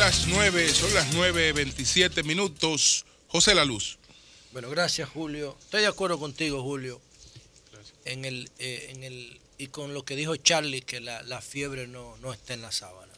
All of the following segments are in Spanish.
las 9, son las 9.27 minutos. José La Luz. Bueno, gracias Julio. Estoy de acuerdo contigo, Julio. En el, eh, el, y con lo que dijo Charlie, que la, fiebre no, está en la sábana.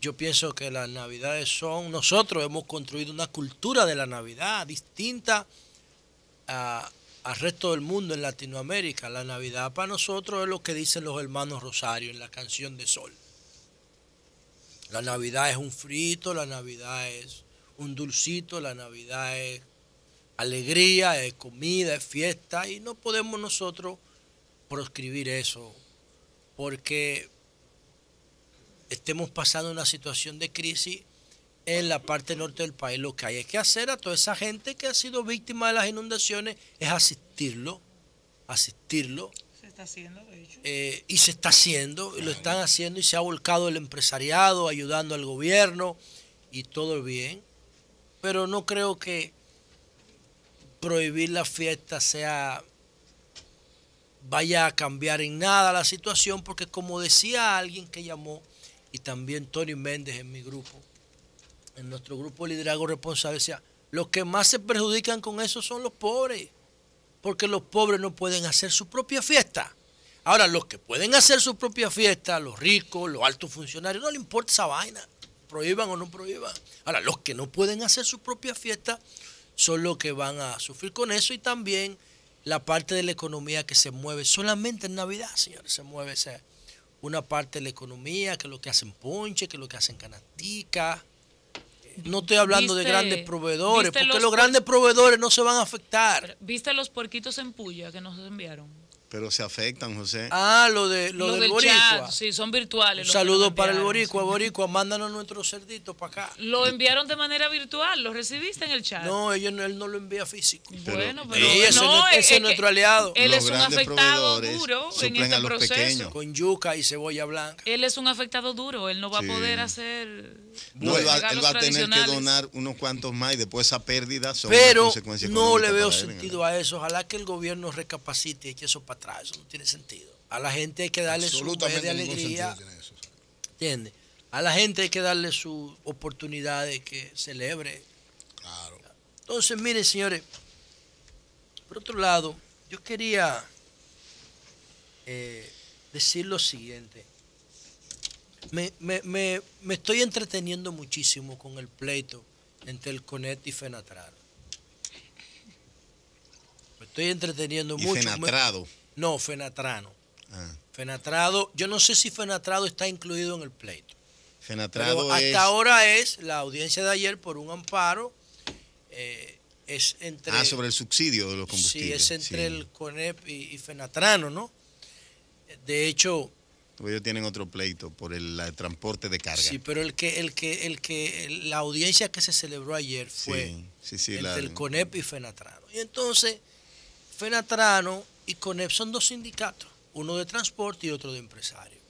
Yo pienso que las navidades son, nosotros hemos construido una cultura de la Navidad distinta al resto del mundo en Latinoamérica. La Navidad para nosotros es lo que dicen los hermanos Rosario en la canción de Sol. La Navidad es un frito, la Navidad es un dulcito, la Navidad es alegría, es comida, es fiesta, y no podemos nosotros proscribir eso, porque estemos pasando una situación de crisis en la parte norte del país. Lo que hay que hacer a toda esa gente que ha sido víctima de las inundaciones es asistirlo, asistirlo, eh, y se está haciendo, y lo están haciendo, y se ha volcado el empresariado, ayudando al gobierno, y todo bien. Pero no creo que prohibir la fiesta sea vaya a cambiar en nada la situación, porque como decía alguien que llamó, y también Tony Méndez en mi grupo, en nuestro grupo liderazgo responsable, decía, los que más se perjudican con eso son los pobres porque los pobres no pueden hacer su propia fiesta. Ahora, los que pueden hacer su propia fiesta, los ricos, los altos funcionarios, no le importa esa vaina, prohíban o no prohíban. Ahora, los que no pueden hacer su propia fiesta son los que van a sufrir con eso y también la parte de la economía que se mueve solamente en Navidad, señores, se mueve una parte de la economía, que es lo que hacen ponche, que es lo que hacen canastica, no estoy hablando de grandes proveedores, porque los, grandes proveedores no se van a afectar. ¿Viste los porquitos en puya que nos enviaron? Pero se afectan, José. Ah, lo, de, lo, del, sí, son virtuales. Un saludo para el Boricua. Boricua, mándanos nuestros cerditos para acá. Lo enviaron de manera virtual, lo recibiste en el chat. No, ellos no, él no lo envía físico. bueno, pero. ese es, nuestro aliado. Él es un afectado duro en este proceso. Con yuca y cebolla blanca. Él es un afectado duro, él no va a poder hacer no, él va, a tener que donar unos cuantos más y después esa pérdida son Pero consecuencias no le veo sentido a eso. Ojalá que el gobierno recapacite y que eso para atrás. Eso no tiene sentido. A la gente hay que darle su de alegría. A la gente hay que darle su oportunidad de que celebre. Entonces, miren, señores, por otro lado, yo quería eh, decir lo siguiente me, estoy entreteniendo muchísimo con el pleito entre el CONET y FENATRADO. Me estoy entreteniendo ¿Y mucho. FENATRADO. No, FENATRANO. Ah. FENATRADO, yo no sé si FENATRADO está incluido en el pleito. FENATRADO Pero hasta ahora es la audiencia de ayer por un amparo. Eh, es entre, ah, sobre el subsidio de los combustibles. Sí, es entre el CONEP y, y, Fenatrano, ¿no? De hecho, ellos tienen otro pleito por el, transporte de carga. Sí, pero el que, el que, el que, la audiencia que se celebró ayer fue entre el CONEP y Fenatrano. Y entonces, Fenatrano y CONEP son dos sindicatos, uno de transporte y otro de empresario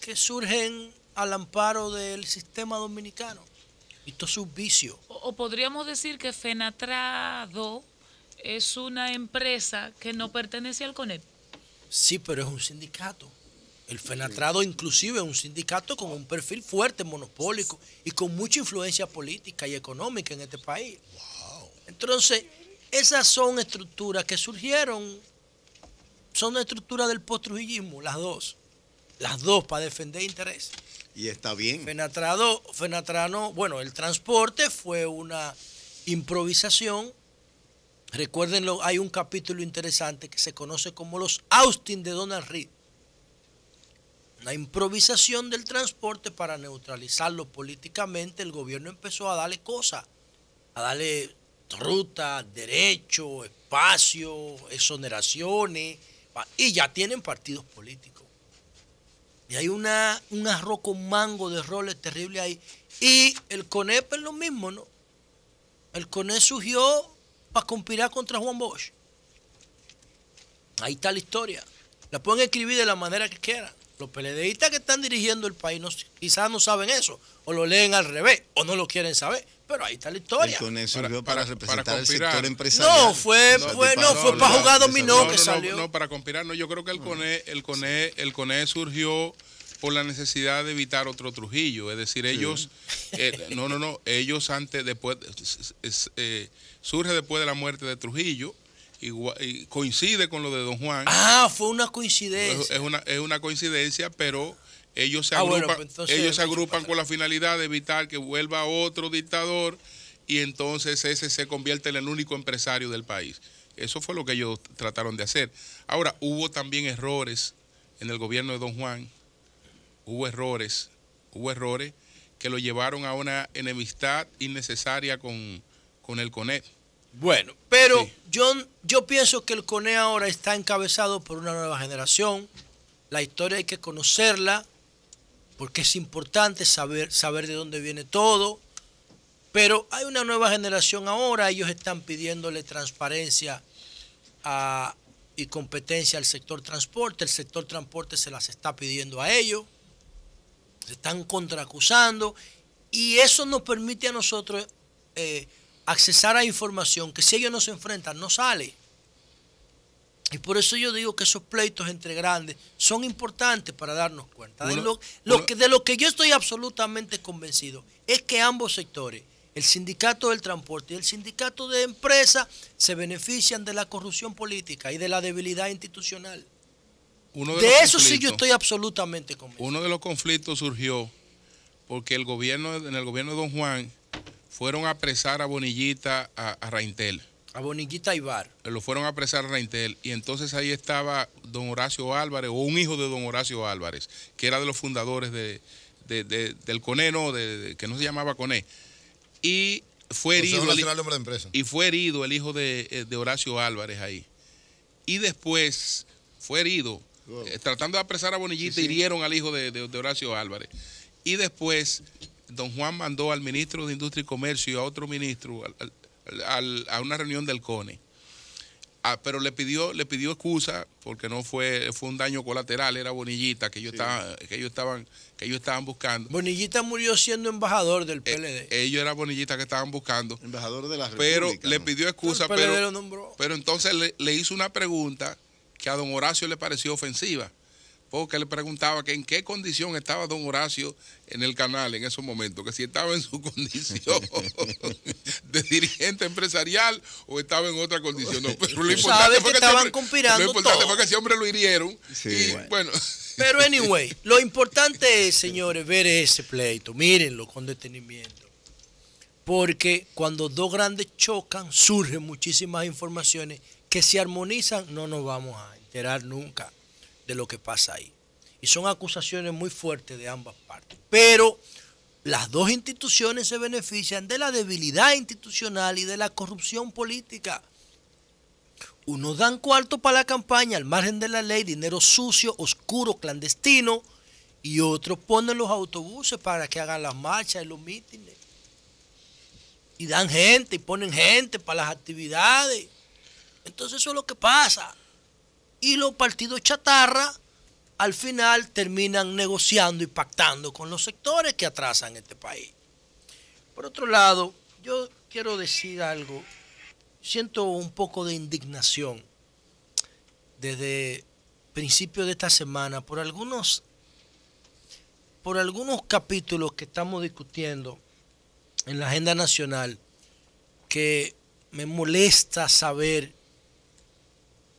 que surgen al amparo del sistema dominicano y todo su vicio O, o podríamos decir que Fenatrado es una empresa que no pertenece al CONEP. Sí, pero es un sindicato. El Fenatrado inclusive es un sindicato con un perfil fuerte, monopólico y con mucha influencia política y económica en este país. Entonces, esas son estructuras que surgieron, son estructuras del postrujillismo, las dos. Las dos para defender intereses. Y está bien. Fenatrado, Fenatrano, bueno, el transporte fue una improvisación. Recuerdenlo, hay un capítulo interesante que se conoce como los Austin de Donald Reed la improvisación del transporte para neutralizarlo políticamente, el gobierno empezó a darle cosas, a darle ruta, derecho, espacio, exoneraciones, y ya tienen partidos políticos. Y hay una, un arroco mango de roles terrible ahí. Y el CONEP es lo mismo, ¿no? El CONEP surgió para conspirar contra Juan Bosch. Ahí está la historia. La pueden escribir de la manera que quieran. Los PLDistas que están dirigiendo el país quizás no saben eso, o lo leen al revés, o no lo quieren saber. Pero ahí está la historia. El para, representar sector empresarial. No, fue, fue, para jugar dominó que salió. No, para conspirar, no. Yo creo que el CONE, el el surgió por la necesidad de evitar otro Trujillo. Es decir, ellos, eh, no, no, no, ellos antes, después, eh, surge después de la muerte de Trujillo, coincide con lo de Don Juan. Ah, fue una coincidencia. Es una, es una coincidencia, pero ellos se ah, agrupan, pues, ellos agrupan con la finalidad de evitar que vuelva otro dictador y entonces ese se convierte en el único empresario del país. Eso fue lo que ellos trataron de hacer. Ahora, hubo también errores en el gobierno de Don Juan, hubo errores, hubo errores que lo llevaron a una enemistad innecesaria con, con el conet bueno, pero yo, pienso que el CONE ahora está encabezado por una nueva generación. La historia hay que conocerla porque es importante saber, saber de dónde viene todo. Pero hay una nueva generación ahora, ellos están pidiéndole transparencia y competencia al sector transporte. El sector transporte se las está pidiendo a ellos, se están contraacusando y eso nos permite a nosotros eh, accesar a información que si ellos no se enfrentan no sale. Y por eso yo digo que esos pleitos entre grandes son importantes para darnos cuenta. de, lo, que, de lo que yo estoy absolutamente convencido es que ambos sectores, el sindicato del transporte y el sindicato de empresa, se benefician de la corrupción política y de la debilidad institucional. Uno de, eso sí yo estoy absolutamente convencido. Uno de los conflictos surgió porque el gobierno, en el gobierno de Don Juan fueron a apresar a Bonillita, a, a Raintel. A Bonillita Ibar. Lo fueron a apresar a Raintel y entonces ahí estaba don Horacio Álvarez o un hijo de don Horacio Álvarez, que era de los fundadores de, del CONE, que no se llamaba CONE. Y fue herido. El, y fue herido el hijo eh, de, Horacio Álvarez ahí. Y después fue herido. Eh, tratando de apresar a Bonillita, hirieron al hijo de, de, Horacio Álvarez. Y después don Juan mandó al ministro de Industria y Comercio y a otro ministro a una reunión del CONE. Ah, pero le pidió, le pidió excusa porque no fue, fue un daño colateral, era Bonillita que ellos, estaban, que ellos estaban, que ellos estaban buscando. Bonillita murió siendo embajador del eh, PLD. ellos eran Bonillita que estaban buscando. Embajador de la República. Pero le pidió excusa, pero, pero, pero entonces le hizo una pregunta que a don Horacio le pareció ofensiva porque le preguntaba que en qué condición estaba don Horacio en el canal en esos momentos, que si estaba en su condición de dirigente empresarial o estaba en otra condición. pero lo importante, fue que, estaban lo ese hombre lo hirieron. bueno. Pero anyway, lo importante es, señores, ver ese pleito, mírenlo con detenimiento. Porque cuando dos grandes chocan, surgen muchísimas informaciones que si armonizan no nos vamos a enterar nunca de lo que pasa ahí. Y son acusaciones muy fuertes de ambas partes. Pero las dos instituciones se benefician de la debilidad institucional y de la corrupción política. Unos dan cuarto para la campaña al margen de la ley, dinero sucio, oscuro, clandestino, y otros ponen los autobuses para que hagan las marchas y los mítines. Y dan gente y ponen gente para las actividades. Entonces eso es lo que pasa y los partidos chatarra al final terminan negociando y pactando con los sectores que atrasan este país. Por otro lado, yo quiero decir algo, siento un poco de indignación desde principios de esta semana por algunos por algunos capítulos que estamos discutiendo en la agenda nacional que me molesta saber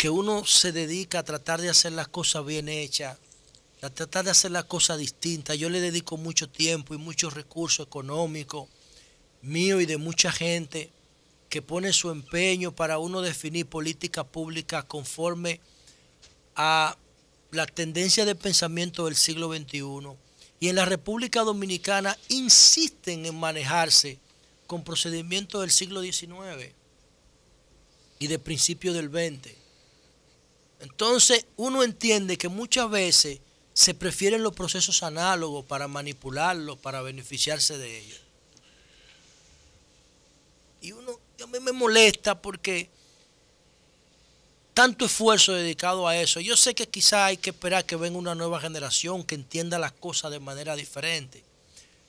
que uno se dedica a tratar de hacer las cosas bien hechas, a tratar de hacer las cosas distintas. Yo le dedico mucho tiempo y muchos recursos económicos, mío y de mucha gente, que pone su empeño para uno definir políticas públicas conforme a la tendencia de pensamiento del siglo XXI. Y en la República Dominicana insisten en manejarse con procedimientos del siglo XIX y de principios del XX. Entonces uno entiende que muchas veces se prefieren los procesos análogos para manipularlos, para beneficiarse de ellos. Y uno a mí me molesta porque tanto esfuerzo dedicado a eso. Yo sé que quizá hay que esperar que venga una nueva generación que entienda las cosas de manera diferente,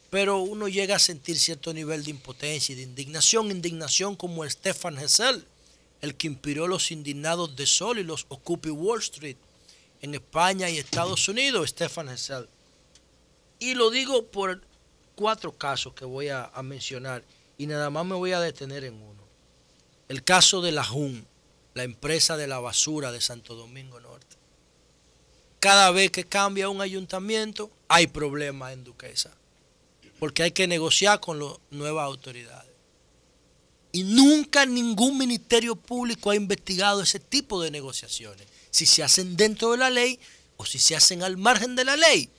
pero uno llega a sentir cierto nivel de impotencia y de indignación, indignación como Stefan Hessel el que inspiró los indignados de Sol y los Occupy Wall Street en España y Estados Unidos, Stefan Hessel. Y lo digo por cuatro casos que voy a, a, mencionar y nada más me voy a detener en uno. El caso de la JUN, la empresa de la basura de Santo Domingo Norte. Cada vez que cambia un ayuntamiento hay problemas en Duquesa, porque hay que negociar con las nuevas autoridades. Y nunca ningún ministerio público ha investigado ese tipo de negociaciones. Si se hacen dentro de la ley o si se hacen al margen de la ley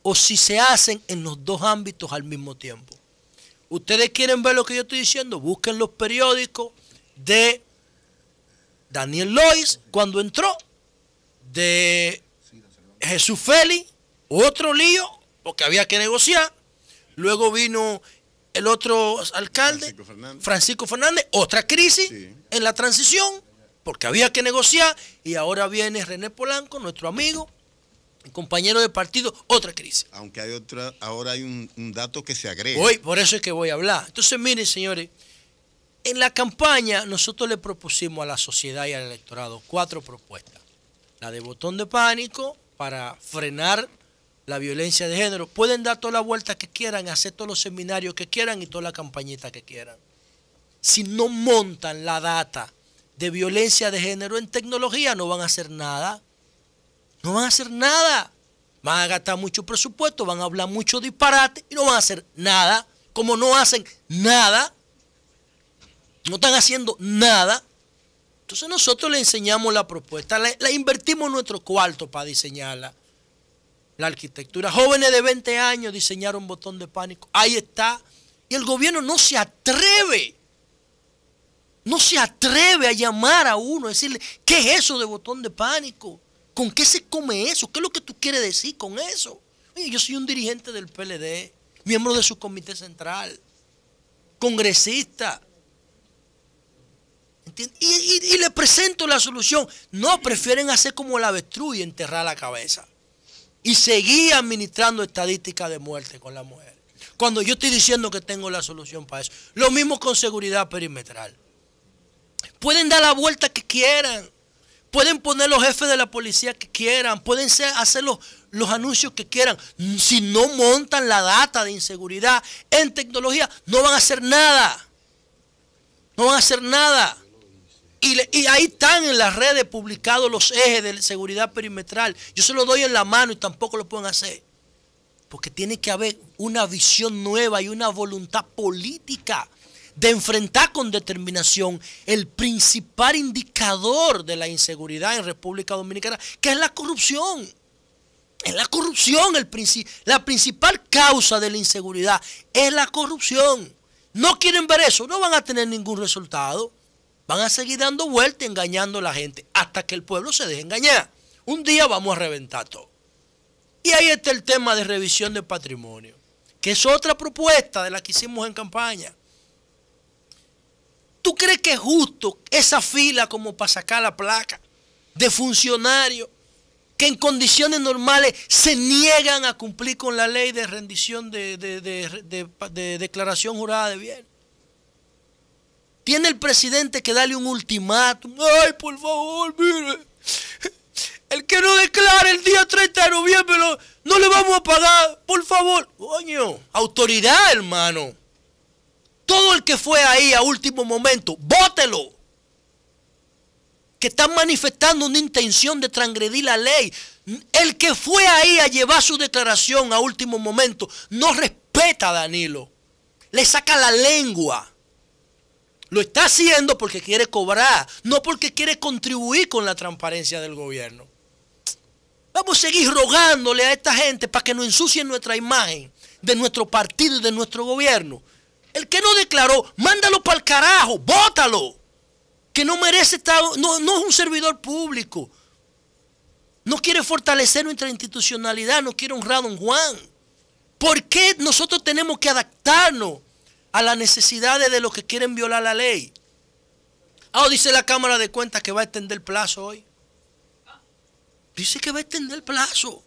o si se hacen en los dos ámbitos al mismo tiempo. Ustedes quieren ver lo que yo estoy diciendo, busquen los periódicos de Daniel Lois cuando entró, de Jesús Félix, otro lío, porque había que negociar. Luego vino el otro alcalde, Francisco Fernández, otra crisis en la transición, porque había que negociar, y ahora viene René Polanco, nuestro amigo, compañero de partido, otra crisis. Aunque hay otra, ahora hay un, dato que se agrega. Hoy, por eso es que voy a hablar. Entonces, miren, señores, en la campaña nosotros le propusimos a la sociedad y al electorado cuatro propuestas. La de botón de pánico para frenar la violencia de género. Pueden dar toda la vuelta que quieran, hacer todos los seminarios que quieran y toda la campañita que quieran. Si no montan la data de violencia de género en tecnología, no van a hacer nada. No van a hacer nada. Van a gastar mucho presupuesto, van a hablar mucho disparate y no van a hacer nada. Como no hacen nada, no están haciendo nada. Entonces nosotros le enseñamos la propuesta, la, invertimos nuestro cuarto para diseñarla la arquitectura. Jóvenes de 20 años diseñaron botón de pánico. Ahí está. Y el gobierno no se atreve. No se atreve a llamar a uno, a decirle, ¿qué es eso de botón de pánico? ¿Con qué se come eso? ¿Qué es lo que tú quieres decir con eso? Oye, yo soy un dirigente del PLD, miembro de su comité central, congresista. Y, le presento la solución. No, prefieren hacer como la avestruz y enterrar la cabeza y seguía administrando estadísticas de muerte con la mujer. Cuando yo estoy diciendo que tengo la solución para eso. Lo mismo con seguridad perimetral. Pueden dar la vuelta que quieran. Pueden poner los jefes de la policía que quieran. Pueden hacer los anuncios que quieran. Si no montan la data de inseguridad en tecnología, no van a hacer nada. No van a hacer nada. Y, ahí están en las redes publicados los ejes de seguridad perimetral. Yo se los doy en la mano y tampoco lo pueden hacer. Porque tiene que haber una visión nueva y una voluntad política de enfrentar con determinación el principal indicador de la inseguridad en República Dominicana, que es la corrupción. Es la corrupción, la principal causa de la inseguridad es la corrupción. No quieren ver eso, no van a tener ningún resultado van a seguir dando vueltas engañando a la gente hasta que el pueblo se deje engañar. Un día vamos a reventar todo. Y ahí está el tema de revisión del patrimonio, que es otra propuesta de la que hicimos en campaña. ¿Tú crees que es justo esa fila como para sacar la placa de funcionarios que en condiciones normales se niegan a cumplir con la ley de rendición de, de declaración jurada de bienes? Tiene el presidente que darle un ultimátum. Ay, por favor, mire. El que no declare el día 30 de noviembre no, le vamos a pagar, por favor. Coño, autoridad, hermano. Todo el que fue ahí a último momento, bótelo. Que están manifestando una intención de transgredir la ley. El que fue ahí a llevar su declaración a último momento no respeta a Danilo. Le saca la lengua. Lo está haciendo porque quiere cobrar, no porque quiere contribuir con la transparencia del gobierno. Vamos a seguir rogándole a esta gente para que no ensucien nuestra imagen de nuestro partido y de nuestro gobierno. El que no declaró, mándalo para el carajo, bótalo. Que no merece Estado, no, no es un servidor público. No quiere fortalecer nuestra institucionalidad, no quiere honrar a don Juan. ¿Por qué nosotros tenemos que adaptarnos a las necesidades de los que quieren violar la ley. Ah, oh, dice la Cámara de Cuentas que va a extender plazo hoy. Dice que va a extender plazo.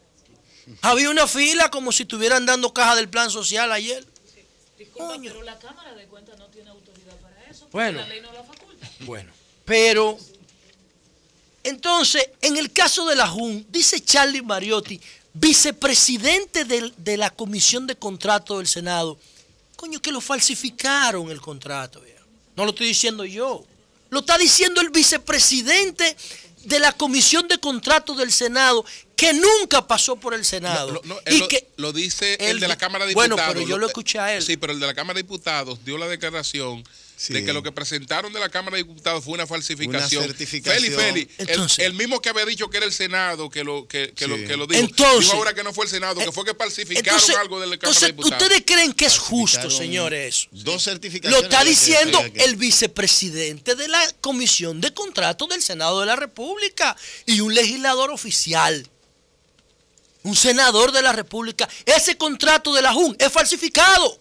Había una fila como si estuvieran dando caja del plan social ayer. pero la Cámara de Cuentas no tiene autoridad para eso. bueno, la ley no la faculta. Bueno, pero entonces, en el caso de la JUN, dice Charlie Mariotti, vicepresidente de, de la Comisión de Contrato del Senado, Coño, que lo falsificaron el contrato. No lo estoy diciendo yo. Lo está diciendo el vicepresidente de la Comisión de Contratos del Senado, que nunca pasó por el Senado. y lo, que lo dice el, de la Cámara de Diputados. Bueno, pero yo lo escuché a él. Sí, pero el de la Cámara de Diputados dio la declaración de que lo que presentaron de la Cámara de Diputados fue una falsificación. Una certificación. Feli, Feli, el, mismo que había dicho que era el Senado que lo, que, dijo. Entonces, dijo ahora que no fue el Senado, que eh, fue que falsificaron algo de la Cámara de Diputados. ¿Ustedes creen que es justo, señores? Dos certificaciones. Lo está diciendo el vicepresidente de la Comisión de Contratos del Senado de la República y un legislador oficial un senador de la República, ese contrato de la JUN es falsificado.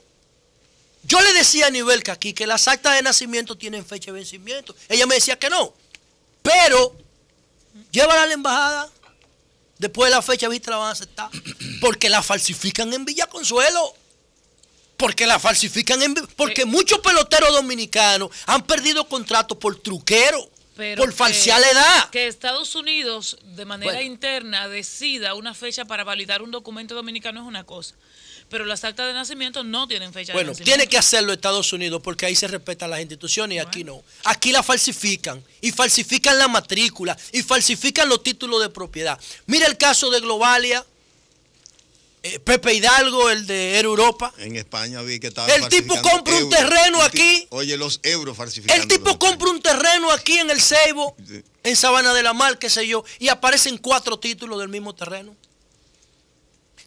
Yo le decía a nivelca aquí que las actas de nacimiento tienen fecha de vencimiento. Ella me decía que no. Pero, llévala a la embajada. Después de la fecha vista la van a aceptar. Porque la falsifican en Villa Consuelo. Porque la falsifican en. Porque muchos peloteros dominicanos han perdido contratos por truquero por falsear edad. Que Estados Unidos, de manera interna, decida una fecha para validar un documento dominicano es una cosa. Pero las actas de nacimiento no tienen fecha bueno, tiene que hacerlo Estados Unidos porque ahí se respetan las instituciones y aquí no. Aquí la falsifican y falsifican la matrícula y falsifican los títulos de propiedad. Mira el caso de Globalia eh, Pepe Hidalgo, el de Europa. En España vi que estaba. El tipo compra un terreno aquí. Oye, los euros falsificados. El tipo compra un terreno aquí en el Ceibo, en Sabana de la Mar, qué sé yo, y aparecen cuatro títulos del mismo terreno.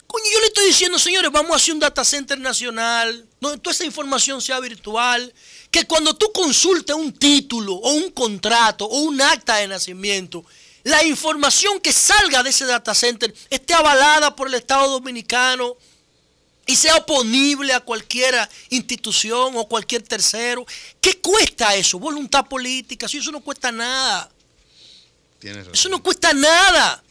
Coño, yo le estoy diciendo, señores, vamos a hacer un data center nacional, donde toda esa información sea virtual, que cuando tú consultes un título o un contrato o un acta de nacimiento, la información que salga de ese data center esté avalada por el Estado Dominicano y sea oponible a cualquier institución o cualquier tercero. ¿Qué cuesta eso? Voluntad política, si eso no cuesta nada. Eso no cuesta nada.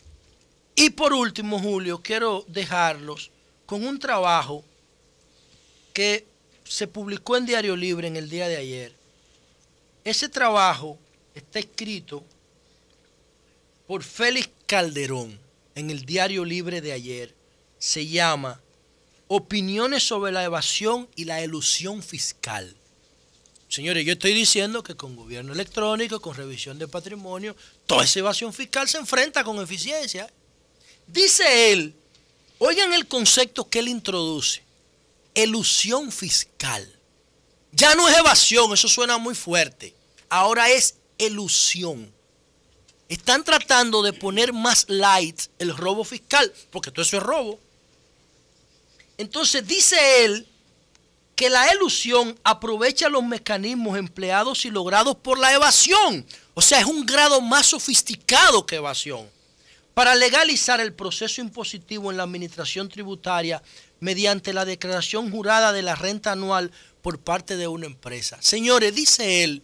Y por último, Julio, quiero dejarlos con un trabajo que se publicó en Diario Libre en el día de ayer. Ese trabajo está escrito por Félix Calderón en el Diario Libre de ayer se llama Opiniones sobre la evasión y la elusión fiscal. Señores, yo estoy diciendo que con gobierno electrónico, con revisión de patrimonio, toda esa evasión fiscal se enfrenta con eficiencia. Dice él, oigan el concepto que él introduce, elusión fiscal. Ya no es evasión, eso suena muy fuerte. Ahora es elusión. Están tratando de poner más light el robo fiscal, porque todo eso es robo. Entonces dice él que la elusión aprovecha los mecanismos empleados y logrados por la evasión. O sea, es un grado más sofisticado que evasión. Para legalizar el proceso impositivo en la administración tributaria mediante la declaración jurada de la renta anual por parte de una empresa. Señores, dice él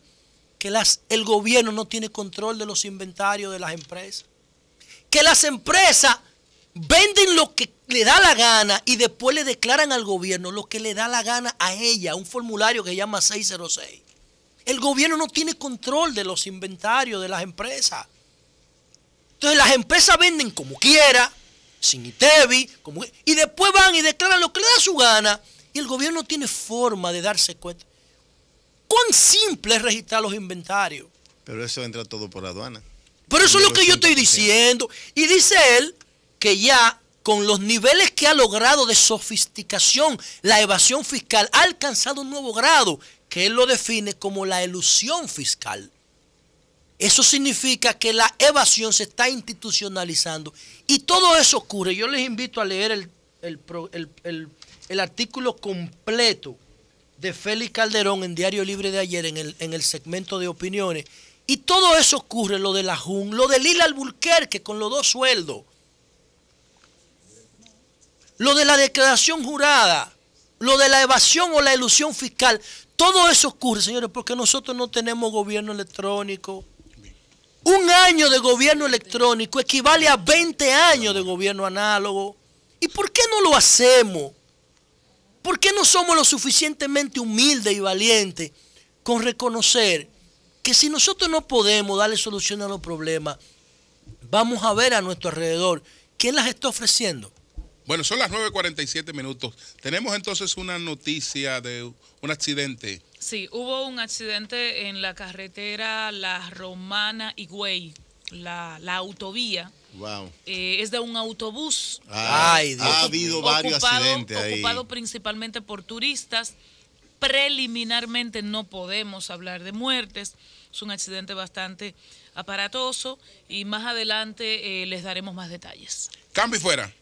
que las, el gobierno no tiene control de los inventarios de las empresas. Que las empresas venden lo que le da la gana y después le declaran al gobierno lo que le da la gana a ella, un formulario que se llama 606. El gobierno no tiene control de los inventarios de las empresas. Entonces las empresas venden como quiera, sin ITEBI, como, y después van y declaran lo que le da su gana y el gobierno no tiene forma de darse cuenta cuán simple es registrar los inventarios. Pero eso entra todo por aduana. Pero eso es lo que yo estoy diciendo. Y dice él que ya con los niveles que ha logrado de sofisticación, la evasión fiscal ha alcanzado un nuevo grado que él lo define como la elusión fiscal. Eso significa que la evasión se está institucionalizando. Y todo eso ocurre. Yo les invito a leer el, el artículo completo de Félix Calderón en Diario Libre de ayer, en el, segmento de opiniones. Y todo eso ocurre, lo de la JUN, lo de Lila Alburquerque con los dos sueldos, lo de la declaración jurada, lo de la evasión o la ilusión fiscal. Todo eso ocurre, señores, porque nosotros no tenemos gobierno electrónico. Un año de gobierno electrónico equivale a 20 años de gobierno análogo. ¿Y por qué no lo hacemos? ¿Por qué no somos lo suficientemente humildes y valientes con reconocer que si nosotros no podemos darle solución a los problemas, vamos a ver a nuestro alrededor quién las está ofreciendo? Bueno, son las 9.47 minutos. Tenemos entonces una noticia de un accidente. Sí, hubo un accidente en la carretera La romana y Güey, la autovía eh, es de un autobús. Ah, Ay, Dios. Ha habido varios accidentes ahí. Ocupado principalmente por turistas. Preliminarmente no podemos hablar de muertes. Es un accidente bastante aparatoso y más adelante eh, les daremos más detalles. Cambio y fuera.